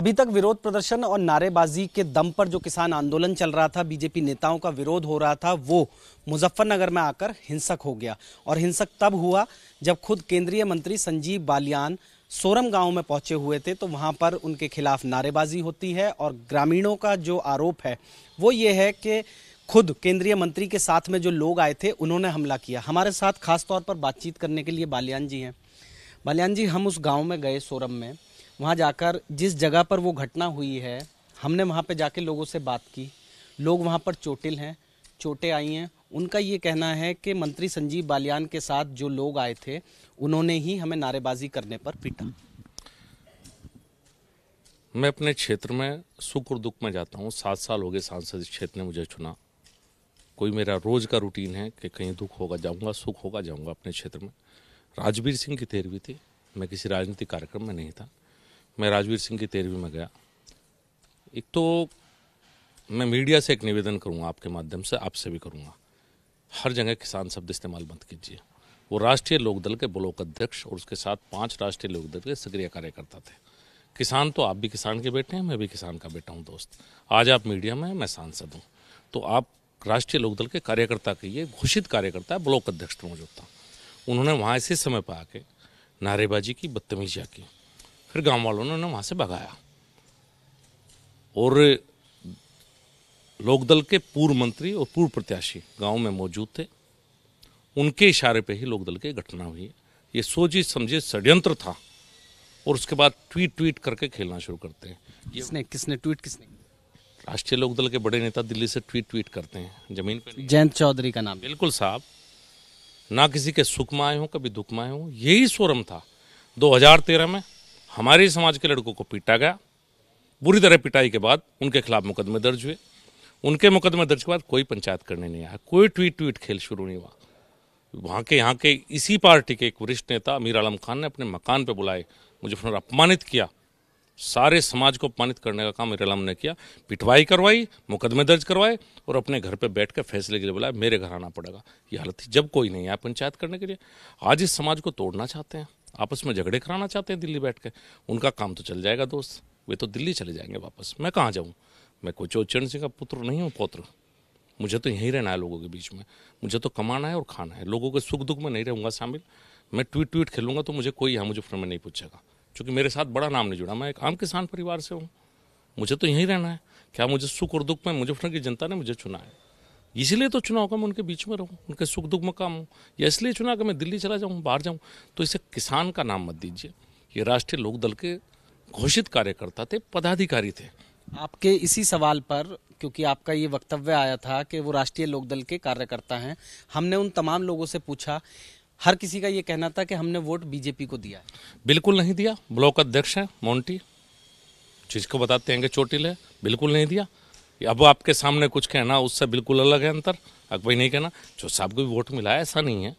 अभी तक विरोध प्रदर्शन और नारेबाजी के दम पर जो किसान आंदोलन चल रहा था बीजेपी नेताओं का विरोध हो रहा था वो मुजफ्फरनगर में आकर हिंसक हो गया और हिंसक तब हुआ जब खुद केंद्रीय मंत्री संजीव बालियान सोरम गांव में पहुंचे हुए थे तो वहां पर उनके खिलाफ नारेबाजी होती है और ग्रामीणों का जो आरोप है वो ये है कि खुद केंद्रीय मंत्री के साथ में जो लोग आए थे उन्होंने हमला किया हमारे साथ खासतौर पर बातचीत करने के लिए बालियान जी हैं बालियान जी हम उस गाँव में गए सोरम में वहाँ जाकर जिस जगह पर वो घटना हुई है हमने वहाँ पर जाके लोगों से बात की लोग वहाँ पर चोटिल हैं चोटें आई हैं उनका ये कहना है कि मंत्री संजीव बालियान के साथ जो लोग आए थे उन्होंने ही हमें नारेबाजी करने पर पीटा मैं अपने क्षेत्र में सुख और दुख में जाता हूँ सात साल हो गए सांसद इस क्षेत्र ने मुझे चुना कोई मेरा रोज का रूटीन है कि कहीं दुख होगा जाऊँगा सुख होगा जाऊँगा अपने क्षेत्र में राजवीर सिंह की तैरवी थी मैं किसी राजनीतिक कार्यक्रम में नहीं था मैं राजवीर सिंह की तेरहवीं में गया एक तो मैं मीडिया से एक निवेदन करूंगा आपके माध्यम से आपसे भी करूंगा हर जगह किसान शब्द इस्तेमाल मत कीजिए वो राष्ट्रीय लोकदल के ब्लॉक अध्यक्ष और उसके साथ पांच राष्ट्रीय लोकदल के सक्रिय कार्यकर्ता थे किसान तो आप भी किसान के बेटे हैं मैं भी किसान का बेटा हूँ दोस्त आज आप मीडिया में मैं सांसद हूँ तो आप राष्ट्रीय लोकदल के कार्यकर्ता के ये घोषित कार्यकर्ता ब्लॉक अध्यक्ष मौजूद था उन्होंने वहाँ इसी समय पर आके नारेबाजी की बदतमीजियाँ की फिर गांव वालों ने उन्हें वहाँ से भगाया और लोकदल के पूर्व मंत्री और पूर्व प्रत्याशी गांव में मौजूद थे उनके इशारे पे ही लोकदल की घटना हुई ये सोची समझे षड्यंत्र था और उसके बाद ट्वीट ट्वीट करके खेलना शुरू करते हैं किसने किसने ट्वीट किसने राष्ट्रीय लोकदल के बड़े नेता दिल्ली से ट्वीट ट्वीट करते हैं जमीन पर जयंत चौधरी का नाम बिल्कुल साहब ना किसी के सुख में आए हों कभी दुख में आए हों यही सोरम था 2013 में हमारे समाज के लड़कों को पीटा गया बुरी तरह पिटाई के बाद उनके खिलाफ मुकदमे दर्ज हुए उनके मुकदमे दर्ज के बाद कोई पंचायत करने नहीं आया कोई ट्वीट ट्वीट खेल शुरू नहीं हुआ वहाँ के यहाँ के इसी पार्टी के एक वरिष्ठ नेता अमीर आलम खान ने अपने मकान पर बुलाए मुझे फिर अपमानित किया सारे समाज को अपमानित करने का काम अमीर आलम ने किया पिटवाई करवाई मुकदमे दर्ज करवाए और अपने घर पर बैठ कर फैसले के लिए बुलाया मेरे घर आना पड़ेगा ये हालत थी जब कोई नहीं आया पंचायत करने के लिए आज इस समाज को तोड़ना चाहते हैं आपस में झगड़े कराना चाहते हैं दिल्ली बैठ के उनका काम तो चल जाएगा दोस्त वे तो दिल्ली चले जाएंगे वापस मैं कहाँ जाऊँ मैं कोई चरण सिंह का पुत्र नहीं हूँ पौत्र मुझे तो यहीं रहना है लोगों के बीच में मुझे तो कमाना है और खाना है लोगों के सुख दुख में नहीं रहूँगा शामिल मैं ट्वीट ट्वीट खेलूँगा तो मुझे कोई यहाँ फिर में नहीं पूछेगा क्योंकि मेरे साथ बड़ा नाम नहीं जुड़ा मैं एक आम किसान परिवार से हूँ मुझे तो यहीं रहना है क्या मुझे सुख और दुख में फिर की जनता ने मुझे चुना है इसीलिए तो चुनाव का मैं उनके बीच में रहूँ उनके सुख दुख में काम हूँ या इसलिए चुनाव का मैं दिल्ली चला जाऊँ बाहर जाऊँ तो इसे किसान का नाम मत दीजिए ये राष्ट्रीय लोकदल के घोषित कार्यकर्ता थे पदाधिकारी थे आपके इसी सवाल पर क्योंकि आपका ये वक्तव्य आया था कि वो राष्ट्रीय लोकदल के कार्यकर्ता हैं हमने उन तमाम लोगों से पूछा हर किसी का ये कहना था कि हमने वोट बीजेपी को दिया बिल्कुल नहीं दिया ब्लॉक अध्यक्ष है मोन्टी जिसको बताते हैं कि चोटिल है बिल्कुल नहीं दिया अब आपके सामने कुछ कहना उससे बिल्कुल अलग है अंतर भाई नहीं कहना जो साहब को भी वोट मिला है ऐसा नहीं है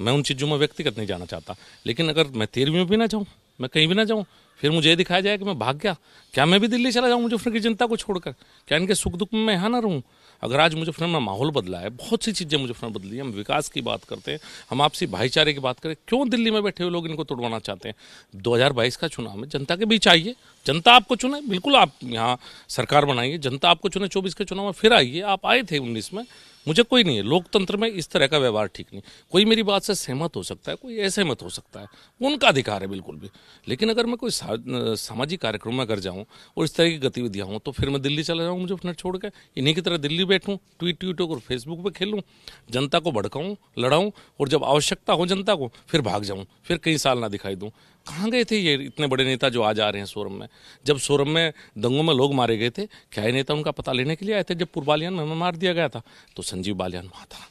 मैं उन चीज़ों में व्यक्तिगत नहीं जाना चाहता लेकिन अगर मैं तेरहवीं में भी ना जाऊँ मैं कहीं भी ना जाऊँ फिर मुझे ये दिखाया जाए कि मैं भाग गया क्या मैं भी दिल्ली चला जाऊँ मुजफ्फर की जनता को छोड़कर क्या इनके सुख दुख में मैं यहाँ ना रहूँ अगर आज मुजफ्फर में माहौल बदला है बहुत सी चीज़ें मुजफ्फर बदली हम विकास की बात करते हैं हम आपसी भाईचारे की बात करें क्यों दिल्ली में बैठे हुए लोग इनको तोड़वाना चाहते हैं दो का चुनाव में जनता के बीच आइए जनता आपको चुने बिल्कुल आप यहाँ सरकार बनाइए जनता आपको चुने चौबीस के चुनाव में फिर आइए आप आए थे उन्नीस में मुझे कोई नहीं है लोकतंत्र में इस तरह का व्यवहार ठीक नहीं कोई मेरी बात से सहमत हो सकता है कोई असहमत हो सकता है उनका अधिकार है बिल्कुल भी लेकिन अगर मैं कोई सामाजिक कार्यक्रम में अगर जाऊँ और इस तरह की गतिविधियाँ हूँ तो फिर मैं दिल्ली चला जाऊँ मुझे अपना छोड़ के इन्हीं की तरह दिल्ली बैठूँ ट्वीट ट्वीट और फेसबुक पर खेलूँ जनता को भड़काऊँ लड़ाऊँ और जब आवश्यकता हो जनता को फिर भाग जाऊँ फिर कई साल ना दिखाई दूँ कहाँ गए थे ये इतने बड़े नेता जो आज आ रहे हैं सोरम में जब सोरम में दंगों में लोग मारे गए थे क्या ये नेता उनका पता लेने के लिए आए थे जब पूर्वालियन में मार दिया गया था तो संजीव बालियान वहाँ था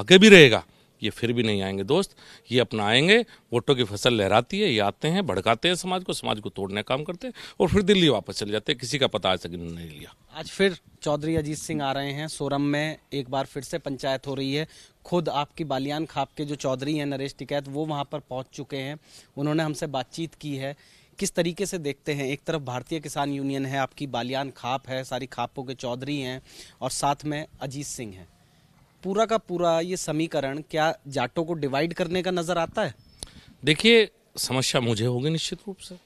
आगे भी रहेगा ये फिर भी नहीं आएंगे दोस्त ये अपना आएंगे वोटों की फसल लहराती है ये आते हैं भड़काते हैं समाज को समाज को तोड़ने का काम करते हैं और फिर दिल्ली वापस चले जाते हैं किसी का पता आज तक नहीं लिया आज फिर चौधरी अजीत सिंह आ रहे हैं सोरम में एक बार फिर से पंचायत हो रही है खुद आपकी बालियान खाप के जो चौधरी हैं नरेश टिकैत वो वहाँ पर पहुँच चुके हैं उन्होंने हमसे बातचीत की है किस तरीके से देखते हैं एक तरफ भारतीय किसान यूनियन है आपकी बालियान खाप है सारी खापों के चौधरी हैं और साथ में अजीत सिंह हैं पूरा का पूरा ये समीकरण क्या जाटों को डिवाइड करने का नजर आता है देखिए समस्या मुझे होगी निश्चित रूप से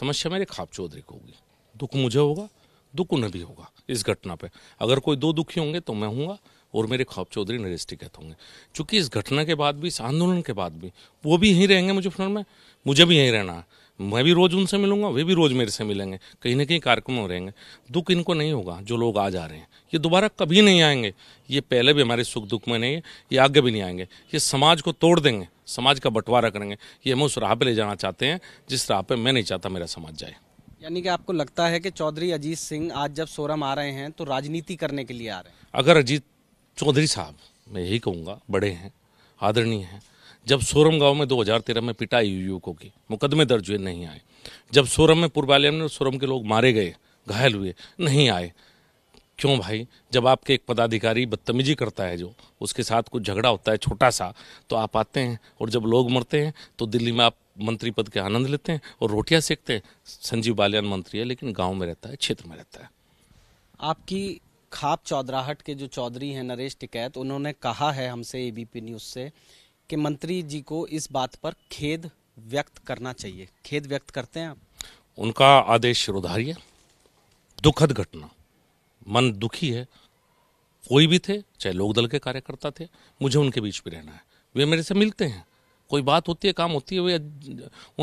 समस्या मेरे खाप चौधरी को होगी दुख मुझे होगा दुख उन्हें भी होगा इस घटना पे अगर कोई दो दुखी होंगे तो मैं हूँ और मेरे खाप चौधरी नरेश टिकैत होंगे चूंकि इस घटना के बाद भी इस आंदोलन के बाद भी वो भी यहीं रहेंगे फिर में मुझे भी यहीं रहना है मैं भी रोज़ उनसे मिलूंगा वे भी रोज़ मेरे से मिलेंगे कहीं ना कहीं कार्यक्रम हो रहेंगे दुख इनको नहीं होगा जो लोग आज आ रहे हैं ये दोबारा कभी नहीं आएंगे ये पहले भी हमारे सुख दुख में नहीं है ये आगे भी नहीं आएंगे ये समाज को तोड़ देंगे समाज का बंटवारा करेंगे ये हम उस राह पर ले जाना चाहते हैं जिस राह पर मैं नहीं चाहता मेरा समाज जाए यानी कि आपको लगता है कि चौधरी अजीत सिंह आज जब सोरम आ रहे हैं तो राजनीति करने के लिए आ रहे हैं अगर अजीत चौधरी साहब मैं यही कहूँगा बड़े हैं आदरणीय हैं जब सोरम गांव में 2013 में पिटाई हुई युवकों की मुकदमे दर्ज हुए नहीं आए जब सोरम में पूर्वालय में सोरम के लोग मारे गए घायल हुए नहीं आए क्यों भाई जब आपके एक पदाधिकारी बदतमीजी करता है जो उसके साथ कुछ झगड़ा होता है छोटा सा तो आप आते हैं और जब लोग मरते हैं तो दिल्ली में आप मंत्री पद के आनंद लेते हैं और रोटियां सेकते हैं संजीव बालियान मंत्री है लेकिन गांव में रहता है क्षेत्र में रहता है आपकी खाप चौधराहट के जो चौधरी हैं नरेश टिकैत उन्होंने कहा है हमसे एबीपी न्यूज़ से कि मंत्री जी को इस बात पर खेद व्यक्त करना चाहिए खेद व्यक्त करते हैं आप उनका आदेश शिरोधार्य दुखद घटना मन दुखी है कोई भी थे चाहे लोकदल के कार्यकर्ता थे मुझे उनके बीच में रहना है वे मेरे से मिलते हैं कोई बात होती है काम होती है वे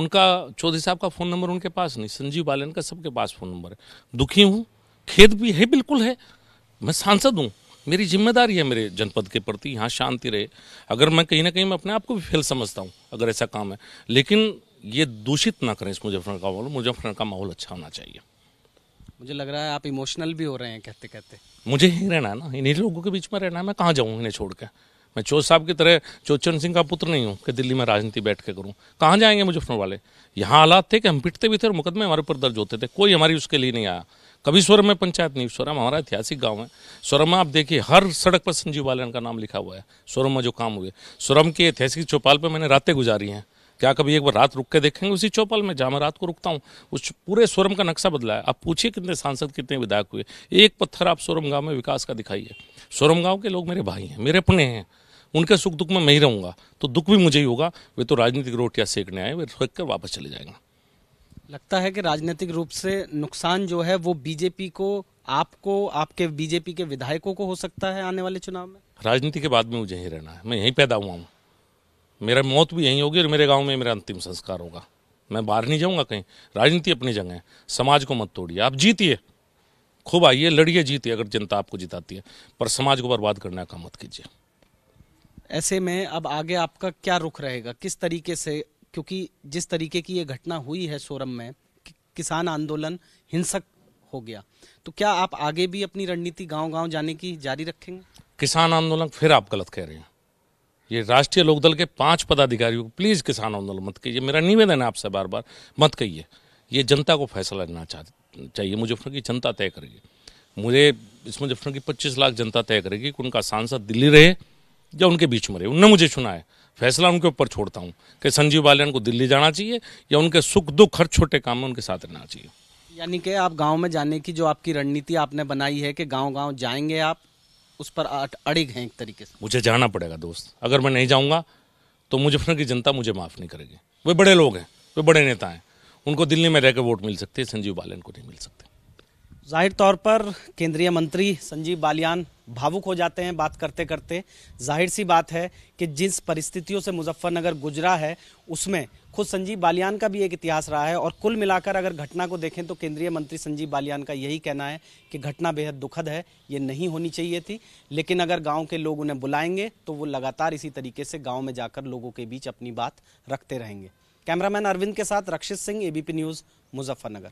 उनका चौधरी साहब का फ़ोन नंबर उनके पास नहीं संजीव बालन का सबके पास फ़ोन नंबर है दुखी हूँ खेद भी है बिल्कुल है मैं सांसद हूँ मेरी जिम्मेदारी है मेरे जनपद के प्रति यहाँ शांति रहे अगर मैं कहीं ना कहीं मैं अपने आप को भी फेल समझता हूँ अगर ऐसा काम है लेकिन ये दूषित ना करें इस मुजफ्फरनगर का माहौल मुजफ्फरनगर का माहौल अच्छा होना चाहिए मुझे लग रहा है आप इमोशनल भी हो रहे हैं कहते कहते मुझे ही रहना है ना इन्हीं लोगों के बीच में रहना है मैं कहाँ जाऊँ इन्हें छोड़ कर मैं चोच साहब की तरह चोचन सिंह का पुत्र नहीं हूँ कि दिल्ली में राजनीति बैठ के करूँ कहाँ जाएंगे मुजफ्फर वाले यहाँ हालात थे कि हम पिटते भी थे और मुकदमे हमारे ऊपर दर्ज होते थे कोई हमारी उसके लिए नहीं आया कभी स्वरम में पंचायत नहीं स्वरम हमारा ऐतिहासिक गांव है स्वरम में आप देखिए हर सड़क पर संजीव बालन का नाम लिखा हुआ है स्वरम में जो काम हुए स्वरम के ऐतिहासिक चौपाल पर मैंने रातें गुजारी हैं क्या कभी एक बार रात रुक के देखेंगे उसी चौपाल में जहाँ मैं रात को रुकता हूँ उस पूरे स्वरम का नक्शा बदला है आप पूछिए कितने सांसद कितने विधायक हुए एक पत्थर आप सोरम गाँव में विकास का दिखाइए सोरम गाँव के लोग मेरे भाई हैं मेरे अपने हैं उनके सुख दुख में मैं ही रहूंगा तो दुख भी मुझे ही होगा वे तो राजनीतिक रोटियाँ सेकने आए वे फेंक कर वापस चले जाएंगे लगता है कि राजनीतिक रूप से नुकसान जो है वो बीजेपी को आपको आपके बीजेपी के विधायकों को हो सकता है आने वाले चुनाव में राजनीति के बाद में मुझे यहीं रहना है मैं यहीं पैदा हुआ हूँ मेरा मौत भी यहीं होगी और मेरे गांव में मेरा अंतिम संस्कार होगा मैं बाहर नहीं जाऊंगा कहीं राजनीति अपनी जगह है समाज को मत तोड़िए आप जीतिए खूब आइए लड़िए जीतिए अगर जनता आपको जिताती है पर समाज को बर्बाद करने का मत कीजिए ऐसे में अब आगे आपका क्या रुख रहेगा किस तरीके से क्योंकि जिस तरीके की ये घटना हुई है सोरम में कि, किसान आंदोलन हिंसक हो गया तो क्या आप आगे भी अपनी रणनीति गांव-गांव जाने की जारी रखेंगे किसान आंदोलन फिर आप गलत कह रहे हैं ये राष्ट्रीय लोकदल के पांच पदाधिकारियों को प्लीज किसान आंदोलन मत कहिए मेरा निवेदन है आपसे बार बार मत कहिए ये जनता को फैसला लेना चाहिए मुजफ्फर की जनता तय करेगी मुझे इस मुजफ्फर की पच्चीस लाख जनता तय करेगी कि उनका सांसद दिल्ली रहे या उनके बीच में रहे उनने मुझे चुना है फैसला उनके ऊपर छोड़ता हूँ कि संजीव बालियान को दिल्ली जाना चाहिए या उनके सुख दुख हर छोटे काम में उनके साथ रहना चाहिए यानी कि आप गांव में जाने की जो आपकी रणनीति आपने बनाई है कि गांव गांव जाएंगे आप उस पर अड़िग हैं एक तरीके से मुझे जाना पड़ेगा दोस्त अगर मैं नहीं जाऊँगा तो मुजफ्फरनगर की जनता मुझे माफ़ नहीं करेगी वे बड़े लोग हैं वे बड़े नेता हैं उनको दिल्ली में रहकर वोट मिल सकती है संजीव बालियान को नहीं मिल सकते जाहिर तौर पर केंद्रीय मंत्री संजीव बालियान भावुक हो जाते हैं बात करते करते जाहिर सी बात है कि जिस परिस्थितियों से मुजफ्फरनगर गुजरा है उसमें खुद संजीव बालियान का भी एक इतिहास रहा है और कुल मिलाकर अगर घटना को देखें तो केंद्रीय मंत्री संजीव बालियान का यही कहना है कि घटना बेहद दुखद है ये नहीं होनी चाहिए थी लेकिन अगर गाँव के लोग उन्हें बुलाएंगे तो वो लगातार इसी तरीके से गाँव में जाकर लोगों के बीच अपनी बात रखते रहेंगे कैमरामैन अरविंद के साथ रक्षित सिंह एबीपी न्यूज़ मुजफ्फरनगर